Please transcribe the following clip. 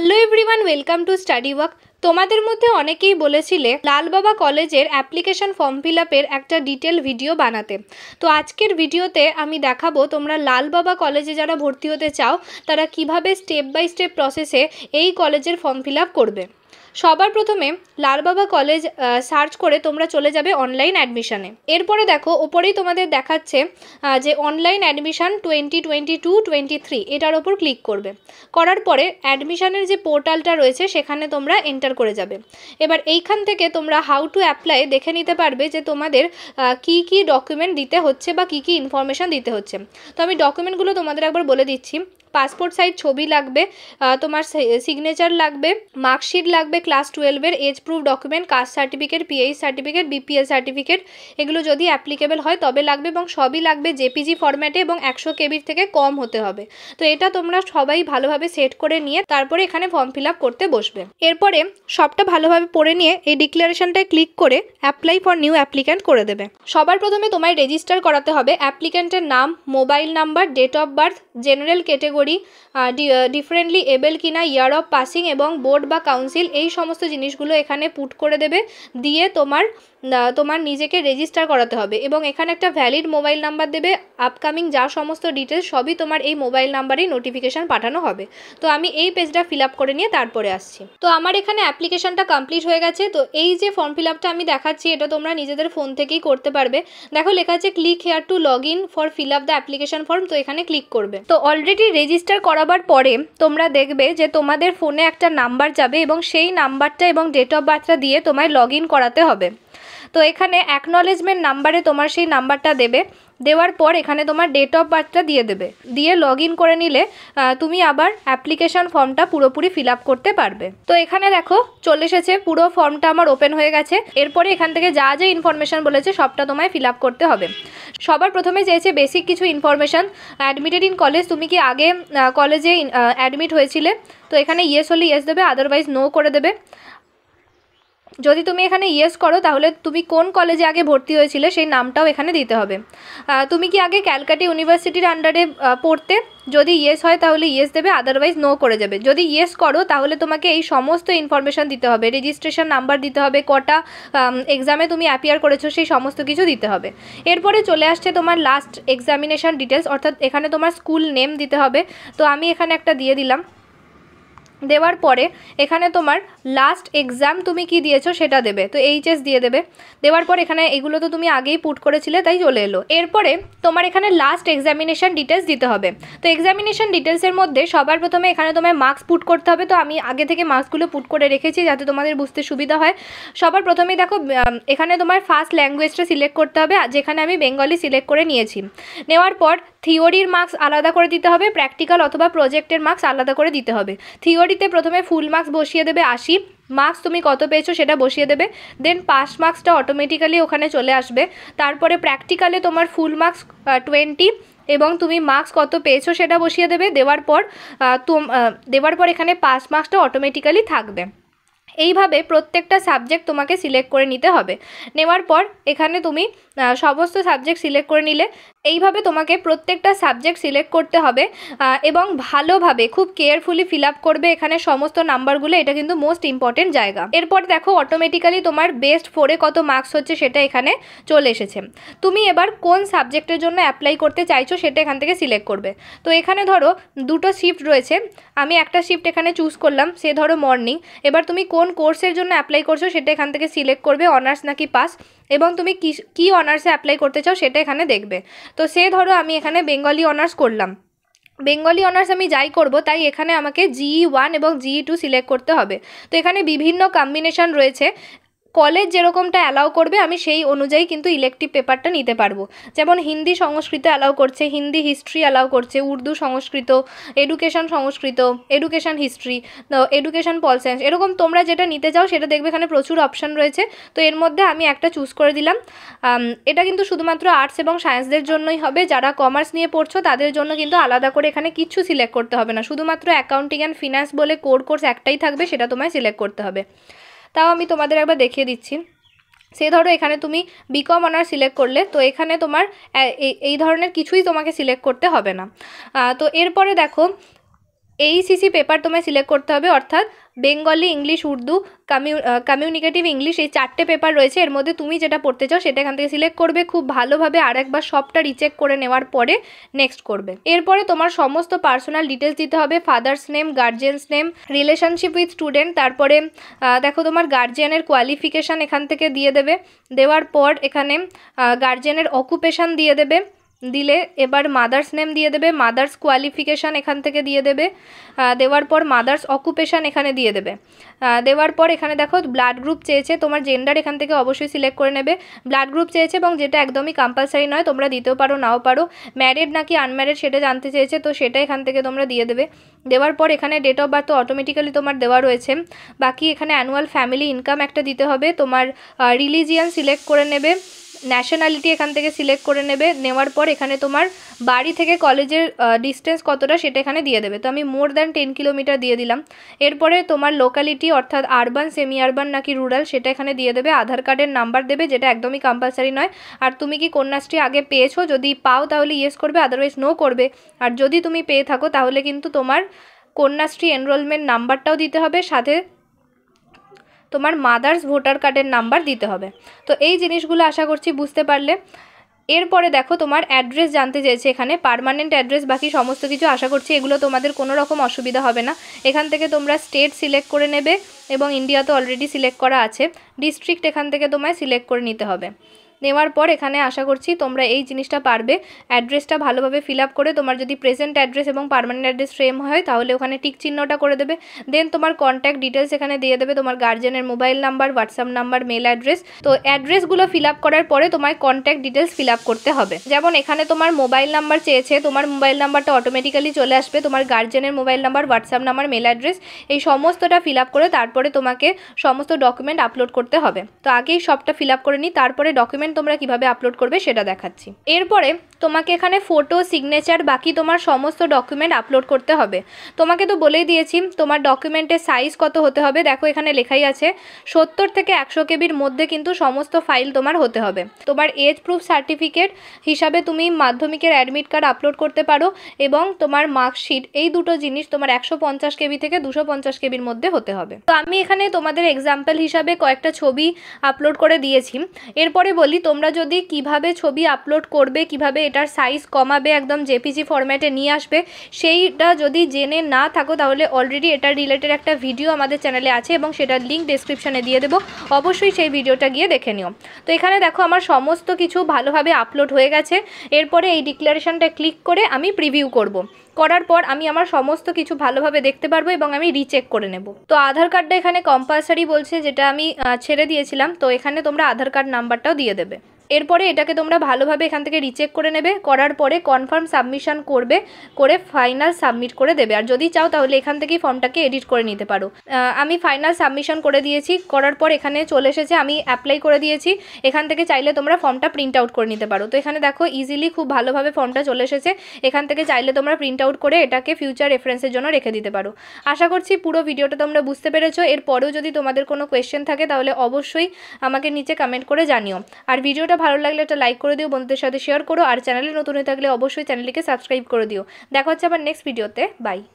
Hello everyone, welcome to Study Work. তোমাদের মধ্যে অনেকেই বলেছিলে লালবাবা কলেজের অ্যাপ্লিকেশন ফর্ম ফিল আপের একটা ডিটেল ভিডিও বানাতে তো আজকের ভিডিওতে আমি দেখাবো তোমরা লালবাবা কলেজে যারা ভর্তি হতে চাও তারা কিভাবে স্টেপ বাই স্টেপ প্রসেসে এই কলেজের ফর্ম ফিল আপ করবে সবার প্রথমে লালবাবা কলেজ সার্চ করে তোমরা চলে যাবে অনলাইন অ্যাডমিশানে এরপরে দেখো ওপরেই তোমাদের দেখাচ্ছে যে online admission twenty twenty two twenty three এটার ওপর ক্লিক করবে করার পরে অ্যাডমিশানের যে পোর্টালটা রয়েছে সেখানে তোমরা এন্টার এন্টার করে যাবে এবার এইখান থেকে তোমরা হাউ টু অ্যাপ্লাই দেখে নিতে পারবে যে তোমাদের কি কি ডকুমেন্ট দিতে হচ্ছে বা কি কি ইনফরমেশান দিতে হচ্ছে তো আমি ডকুমেন্টগুলো তোমাদের একবার বলে দিচ্ছি পাসপোর্ট সাইজ ছবি লাগবে তোমার সিগনেচার লাগবে মার্কশিট লাগবে ক্লাস টুয়েলভের age proof document caste certificate PH certificate BPL certificate এগুলো যদি অ্যাপ্লিকেবল হয় তবে লাগবে এবং সবই লাগবে জেপিজি ফরম্যাটে এবং একশো কেবির থেকে কম হতে হবে তো এটা তোমরা সবাই ভালোভাবে সেট করে নিয়ে তারপরে এখানে ফর্ম ফিল করতে বসবে এরপরে সবটা ভালোভাবে পড়ে নিয়ে এই ডিক্লারেশনটায় ক্লিক করে অ্যাপ্লাই ফর নিউ অ্যাপ্লিক্যান্ট করে দেবে সবার প্রথমে তোমায় রেজিস্টার করাতে হবে অ্যাপ্লিক্যান্টের নাম mobile number date of birth general category category differently abled কিনা ইয়ার অফ পাসিং এবং বোর্ড বা কাউন্সিল এই সমস্ত জিনিসগুলো এখানে পুট করে দেবে দিয়ে তোমার তোমার নিজেকে রেজিস্টার করাতে হবে এবং এখানে একটা ভ্যালিড মোবাইল নাম্বার দেবে আপকামিং যা সমস্ত ডিটেলস সবই তোমার এই মোবাইল নাম্বারেই নোটিফিকেশান পাঠানো হবে তো আমি এই পেজটা ফিল আপ করে নিয়ে তারপরে আসছি তো আমার এখানে অ্যাপ্লিকেশনটা কমপ্লিট হয়ে গেছে তো এই যে ফর্ম ফিল আপটা আমি দেখাচ্ছি এটা তোমরা নিজেদের ফোন থেকেই করতে পারবে দেখো লেখা আছে click here to log in for fill up the application form তো এখানে ক্লিক করবে তো অলরেডি রেজিস্টার করাবার পরে তোমরা দেখবে যে তোমাদের ফোনে একটা নাম্বার যাবে এবং সেই নাম্বারটা এবং ডেট অফ বার্থটা দিয়ে তোমায় লগ ইন করাতে হবে তো এখানে অ্যাকনলেজমেন্ট নাম্বারে তোমার সেই নাম্বারটা দেবে দেওয়ার পর এখানে তোমার ডেট অফ বার্থটা দিয়ে দেবে দিয়ে লগ ইন করে নিলে তুমি আবার অ্যাপ্লিকেশান ফর্মটা পুরোপুরি ফিল আপ করতে পারবে তো এখানে দেখো চলে এসেছে পুরো ফর্মটা আমার ওপেন হয়ে গেছে এরপরে এখান থেকে যা যা ইনফরমেশান বলেছে সবটা তোমায় ফিল আপ করতে হবে সবার প্রথমে চেয়েছে বেসিক কিছু ইনফরমেশান অ্যাডমিটেড ইন কলেজ তুমি কি আগে কলেজে অ্যাডমিট হয়েছিলে তো এখানে ইয়েস হলে ইয়েস দেবে আদারওয়াইজ নো করে দেবে যদি তুমি এখানে ইয়েস করো তাহলে তুমি কোন কলেজে আগে ভর্তি হয়েছিলে সেই নামটাও এখানে দিতে হবে তুমি কি আগে ক্যালকাটা ইউনিভার্সিটির আন্ডারে পড়তে যদি ইয়েস হয় তাহলে ইয়েস দেবে আদারওয়াইজ নো করে যাবে যদি ইয়েস করো তাহলে তোমাকে এই সমস্ত ইনফরমেশান দিতে হবে রেজিস্ট্রেশন নাম্বার দিতে হবে কটা এক্সামে তুমি অ্যাপিয়ার করেছো সেই সমস্ত কিছু দিতে হবে এরপরে চলে আসছে তোমার লাস্ট এক্সামিনেশান ডিটেলস অর্থাৎ এখানে তোমার স্কুল নেম দিতে হবে তো আমি এখানে একটা দিয়ে দিলাম দেওয়ার পরে এখানে তোমার লাস্ট এক্সাম তুমি কি দিয়েছো সেটা দেবে তো এইচএস দিয়ে দেবে দেওয়ার পর এখানে এগুলো তো তুমি আগেই পুট করেছিলে তাই চলে এলো এরপরে তোমার এখানে লাস্ট এক্সামিনেশান ডিটেলস দিতে হবে তো এক্সামিনেশান ডিটেলসের মধ্যে সবার প্রথমে এখানে তোমায় মার্কস পুট করতে হবে তো আমি আগে থেকে মার্কসগুলো পুট করে রেখেছি যাতে তোমাদের বুঝতে সুবিধা হয় সবার প্রথমেই দেখো এখানে তোমার ফার্স্ট ল্যাঙ্গুয়েজটা সিলেক্ট করতে হবে যেখানে আমি বেঙ্গলি সিলেক্ট করে নিয়েছি নেওয়ার পর থিওরির মার্কস আলাদা করে দিতে হবে প্র্যাকটিক্যাল অথবা প্রজেক্টের মার্কস আলাদা করে দিতে হবে থিওরিতে প্রথমে ফুল মার্কস বসিয়ে দেবে আশি মার্কস তুমি কত পেয়েছো সেটা বসিয়ে দেবে দেন পাস মার্কসটা অটোমেটিক্যালি ওখানে চলে আসবে তারপরে প্র্যাকটিক্যালে তোমার ফুল মার্কস টোয়েন্টি এবং তুমি মার্কস কত পেয়েছো সেটা বসিয়ে দেবে দেওয়ার পর তোম দেওয়ার পর এখানে পাস মার্কসটা অটোমেটিক্যালি থাকবে এইভাবে প্রত্যেকটা সাবজেক্ট তোমাকে সিলেক্ট করে নিতে হবে নেওয়ার পর এখানে তুমি সমস্ত সাবজেক্ট সিলেক্ট করে নিলে এইভাবে তোমাকে প্রত্যেকটা সাবজেক্ট সিলেক্ট করতে হবে এবং ভালোভাবে খুব কেয়ারফুলি ফিল আপ করবে এখানে সমস্ত নাম্বারগুলো এটা কিন্তু মোস্ট ইম্পর্টেন্ট জায়গা এরপর দেখো অটোমেটিক্যালি তোমার বেস্ট ফোরে কত মার্কস হচ্ছে সেটা এখানে চলে এসেছে তুমি এবার কোন সাবজেক্টের জন্য অ্যাপ্লাই করতে চাইছো সেটা এখান থেকে সিলেক্ট করবে তো এখানে ধরো দুটো শিফট রয়েছে আমি একটা শিফট এখানে চুজ করলাম সে ধরো মর্নিং এবার তুমি কোন কোর্সের জন্য অ্যাপ্লাই করছো সেটা এখান থেকে সিলেক্ট করবে অনার্স নাকি পাস এবং তুমি কি কী অনার্সে অ্যাপ্লাই করতে চাও সেটা এখানে দেখবে তো সে ধরো আমি এখানে বেঙ্গলি অনার্স করলাম বেঙ্গলি অনার্স আমি যাই করব তাই এখানে আমাকে জিই ওয়ান এবং জিই টু সিলেক্ট করতে হবে তো এখানে বিভিন্ন কম্বিনেশন রয়েছে কলেজ যেরকমটা অ্যালাউ করবে আমি সেই অনুযায়ী কিন্তু ইলেকটিভ পেপারটা নিতে পারবো যেমন হিন্দি সংস্কৃত অ্যালাউ করছে হিন্দি হিস্ট্রি অ্যালাউ করছে Urdu Sanskrit education Sanskrit education history education pol science এরকম তোমরা যেটা নিতে চাও সেটা দেখবে এখানে প্রচুর অপশান রয়েছে তো এর মধ্যে আমি একটা চুজ করে দিলাম এটা কিন্তু শুধুমাত্র আর্টস এবং সায়েন্সদের জন্যই হবে যারা কমার্স নিয়ে পড়ছো তাদের জন্য কিন্তু আলাদা করে এখানে কিছু সিলেক্ট করতে হবে না শুধুমাত্র অ্যাকাউন্টিং অ্যান্ড ফিনান্স বলে কোর কোর্স একটাই থাকবে সেটা তোমায় সিলেক্ট করতে হবে তাও আমি তোমাদের একবার দেখিয়ে দিচ্ছি সে ধরো এখানে তুমি বিকম অনার সিলেক্ট করলে তো এখানে তোমার এই ধরনের কিছুই তোমাকে সিলেক্ট করতে হবে না তো এরপরে দেখো এইসিসি পেপার তোমায় সিলেক্ট করতে হবে অর্থাৎ বেঙ্গলি ইংলিশ উর্দু কামিউ কমিউনিকেটিভ ইংলিশ এই চারটে পেপার রয়েছে এর মধ্যে তুমি যেটা পড়তে চাও সেটা এখান থেকে সিলেক্ট করবে খুব ভালোভাবে আর একবার সবটা রিচেক করে নেওয়ার পরে নেক্সট করবে এরপরে তোমার সমস্ত পার্সোনাল ডিটেলস দিতে হবে father's name guardian's name relationship with student তারপরে দেখো তোমার গার্জিয়ানের কোয়ালিফিকেশান এখান থেকে দিয়ে দেবে দেওয়ার পর এখানে গার্জিয়ানের অকুপেশান দিয়ে দেবে দিলে এবার মাদার্স নেম দিয়ে দেবে মাদার্স কোয়ালিফিকেশান এখান থেকে দিয়ে দেবে দেওয়ার পর মাদার্স অকুপেশান এখানে দিয়ে দেবে দেওয়ার পর এখানে দেখো ব্লাড গ্রুপ চেয়েছে তোমার জেন্ডার এখান থেকে অবশ্যই সিলেক্ট করে নেবে ব্লাড গ্রুপ চেয়েছে এবং যেটা একদমই কম্পালসারি নয় তোমরা দিতেও পারো নাও পারো ম্যারিড নাকি আনম্যারিড সেটা জানতে চেয়েছে তো সেটা এখান থেকে তোমরা দিয়ে দেবে দেওয়ার পর এখানে ডেট অফ বার্থ তো অটোমেটিক্যালি তোমার দেওয়া রয়েছে বাকি এখানে অ্যানুয়াল ফ্যামিলি ইনকাম একটা দিতে হবে তোমার রিলিজিয়ান সিলেক্ট করে নেবে ন্যাশনালিটি এখান থেকে সিলেক্ট করে নেবে নেওয়ার পর এখানে তোমার বাড়ি থেকে কলেজের ডিস্টেন্স কতটা সেটা এখানে দিয়ে দেবে তো আমি মোর দ্যান টেন কিলোমিটার দিয়ে দিলাম এরপরে তোমার লোকালিটি অর্থাৎ আরবান সেমি আরবান নাকি রুরাল সেটা এখানে দিয়ে দেবে আধার কার্ডের নাম্বার দেবে যেটা একদমই কম্পালসারি নয় আর তুমি কি কন্যাশ্রী আগে পেয়েছো যদি পাও তাহলে ইয়েস করবে আদারওয়াইজ নো করবে আর যদি তুমি পেয়ে থাকো তাহলে কিন্তু তোমার কন্যাশ্রী এনরোলমেন্ট নাম্বারটাও দিতে হবে সাথে তোমার মাদার্স ভোটার কার্ডের নাম্বার দিতে হবে তো এই জিনিসগুলো আশা করছি বুঝতে পারলে এরপরে দেখো তোমার অ্যাড্রেস জানতে চেয়েছে এখানে পারমানেন্ট অ্যাড্রেস বাকি সমস্ত কিছু আশা করছি এগুলো তোমাদের কোনো রকম অসুবিধা হবে না এখান থেকে তোমরা স্টেট সিলেক্ট করে নেবে এবং ইন্ডিয়া তো অলরেডি সিলেক্ট করা আছে ডিস্ট্রিক্ট এখান থেকে তোমায় সিলেক্ট করে নিতে হবে নেওয়ার পর এখানে আশা করছি তোমরা এই জিনিসটা পারবে অ্যাড্রেসটা ভালোভাবে ফিল আপ করে তোমার যদি প্রেজেন্ট অ্যাড্রেস এবং পারমানেন্ট অ্যাড্রেস সেম হয় তাহলে ওখানে টিক চিহ্নটা করে দেবে দেন তোমার কন্ট্যাক্ট ডিটেলস এখানে দিয়ে দেবে তোমার গার্জেনের mobile number WhatsApp number mail address তো অ্যাড্রেসগুলো ফিল আপ করার পরে তোমার কন্ট্যাক্ট ডিটেলস ফিল আপ করতে হবে যেমন এখানে তোমার মোবাইল নাম্বার চেয়েছে তোমার মোবাইল নাম্বারটা অটোমেটিক্যালি চলে আসবে তোমার গার্জেনের mobile number WhatsApp number mail address এই সমস্তটা ফিল আপ করে তারপরে তোমাকে সমস্ত ডকুমেন্ট আপলোড করতে হবে তো আগেই সবটা ফিল আপ করে নিই তারপরে ডকুমেন্ট ডকুমেন্ট তোমরা কিভাবে আপলোড করবে সেটা দেখাচ্ছি এরপরে তোমাকে এখানে ফটো সিগনেচার বাকি তোমার সমস্ত ডকুমেন্ট আপলোড করতে হবে তোমাকে তো বলেই দিয়েছি তোমার ডকুমেন্টের সাইজ কত হতে হবে দেখো এখানে লেখাই আছে সত্তর থেকে একশো কেবির মধ্যে কিন্তু সমস্ত ফাইল তোমার হতে হবে তোমার এজ প্রুফ সার্টিফিকেট হিসাবে তুমি মাধ্যমিকের অ্যাডমিট কার্ড আপলোড করতে পারো এবং তোমার মার্কশিট এই দুটো জিনিস তোমার একশো পঞ্চাশ কেবি থেকে দুশো পঞ্চাশ কেবির মধ্যে হতে হবে তো আমি এখানে তোমাদের এক্সাম্পল হিসাবে কয়েকটা ছবি আপলোড করে দিয়েছি এরপরে বলি তোমরা যদি কিভাবে ছবি আপলোড করবে কিভাবে এটার সাইজ কমাবে একদম জেপিজি ফরম্যাটে নিয়ে আসবে সেইটা যদি জেনে না থাকো তাহলে অলরেডি এটার রিলেটেড একটা ভিডিও আমাদের চ্যানেলে আছে এবং সেটার লিঙ্ক ডেসক্রিপশানে দিয়ে দেবো অবশ্যই সেই ভিডিওটা গিয়ে দেখে নিও তো এখানে দেখো আমার সমস্ত কিছু ভালোভাবে আপলোড হয়ে গেছে এরপরে এই ডিক্লারেশনটা ক্লিক করে আমি প্রিভিউ করব। করার পর আমি আমার সমস্ত কিছু ভালোভাবে দেখতে পারবো এবং আমি রিচেক করে নেব তো আধার কার্ডটা এখানে কম্পালসারি বলছে যেটা আমি ছেড়ে দিয়েছিলাম তো এখানে তোমরা আধার কার্ড নাম্বারটাও দিয়ে দেবে perceber. এরপরে এটাকে তোমরা ভালোভাবে এখান থেকে রিচেক করে নেবে করার পরে কনফার্ম সাবমিশন করবে করে ফাইনাল সাবমিট করে দেবে আর যদি চাও তাহলে এখান থেকেই ফর্মটাকে এডিট করে নিতে পারো আমি ফাইনাল সাবমিশন করে দিয়েছি করার পর এখানে চলে এসেছে আমি অ্যাপ্লাই করে দিয়েছি এখান থেকে চাইলে তোমরা ফর্মটা প্রিন্ট আউট করে নিতে পারো তো এখানে দেখো ইজিলি খুব ভালোভাবে ফর্মটা চলে এসেছে এখান থেকে চাইলে তোমরা প্রিন্ট আউট করে এটাকে ফিউচার রেফারেন্সের জন্য রেখে দিতে পারো আশা করছি পুরো ভিডিওটা তোমরা বুঝতে পেরেছো এরপরেও যদি তোমাদের কোনো কোয়েশ্চেন থাকে তাহলে অবশ্যই আমাকে নিচে কমেন্ট করে জানিও আর ভিডিওটা ভালো লাগলে একটা লাইক করে দিও বন্ধুদের সাথে শেয়ার করো আর চ্যানেলে নতুন হয়ে থাকলে অবশ্যই চ্যানেলটিকে সাবস্ক্রাইব করে দিও দেখা হচ্ছে আবার নেক্সট ভিডিওতে বাই